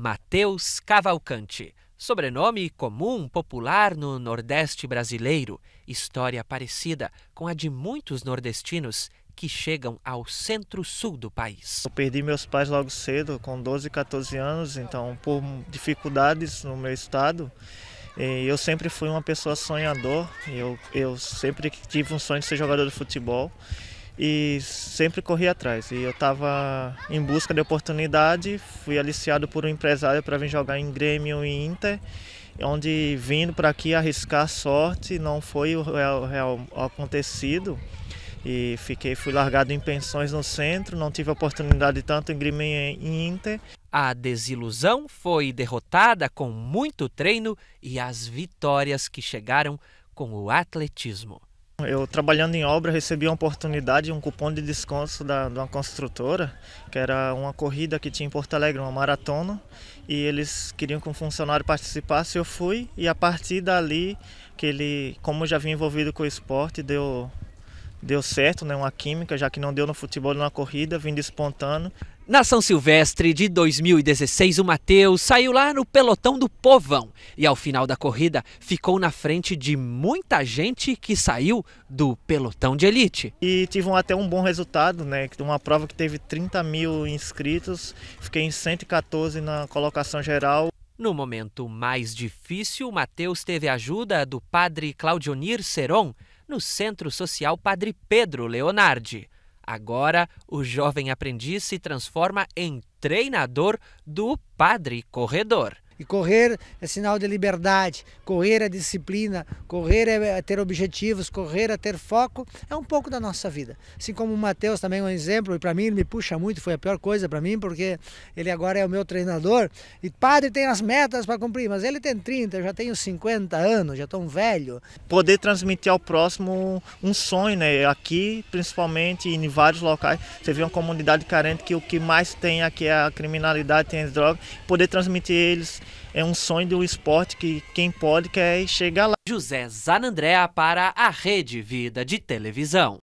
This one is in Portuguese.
Mateus Cavalcante, sobrenome comum popular no Nordeste brasileiro, história parecida com a de muitos nordestinos que chegam ao centro-sul do país. Eu perdi meus pais logo cedo, com 12, 14 anos, então por dificuldades no meu estado, eu sempre fui uma pessoa sonhador, eu, eu sempre tive um sonho de ser jogador de futebol e sempre corri atrás. E eu estava em busca de oportunidade, fui aliciado por um empresário para vir jogar em Grêmio e Inter, onde vindo para aqui arriscar sorte não foi o real, real, acontecido. E fiquei, fui largado em pensões no centro, não tive oportunidade tanto em Grêmio e Inter. A desilusão foi derrotada com muito treino e as vitórias que chegaram com o atletismo. Eu trabalhando em obra recebi uma oportunidade, um cupom de desconto da, de uma construtora, que era uma corrida que tinha em Porto Alegre, uma maratona, e eles queriam que um funcionário participasse, eu fui, e a partir dali, que ele, como já vinha envolvido com o esporte, deu, deu certo, né, uma química, já que não deu no futebol, na corrida, vim espontâneo. Na São Silvestre de 2016, o Matheus saiu lá no pelotão do povão e ao final da corrida ficou na frente de muita gente que saiu do pelotão de elite. E tive um, até um bom resultado, né? Uma prova que teve 30 mil inscritos, fiquei em 114 na colocação geral. No momento mais difícil, o Matheus teve a ajuda do padre Claudionir Seron no Centro Social Padre Pedro Leonardi. Agora, o jovem aprendiz se transforma em treinador do padre corredor. E correr é sinal de liberdade, correr é disciplina, correr é, é ter objetivos, correr é ter foco, é um pouco da nossa vida. Assim como o Matheus também é um exemplo, e para mim ele me puxa muito, foi a pior coisa para mim, porque ele agora é o meu treinador. E padre tem as metas para cumprir, mas ele tem 30, eu já tenho 50 anos, já estou um velho. Poder transmitir ao próximo um sonho, né? Aqui, principalmente em vários locais, você vê uma comunidade carente que o que mais tem aqui é a criminalidade, tem as drogas, poder transmitir eles é um sonho do esporte que quem pode quer chegar lá. José Zanandrea para a Rede Vida de Televisão.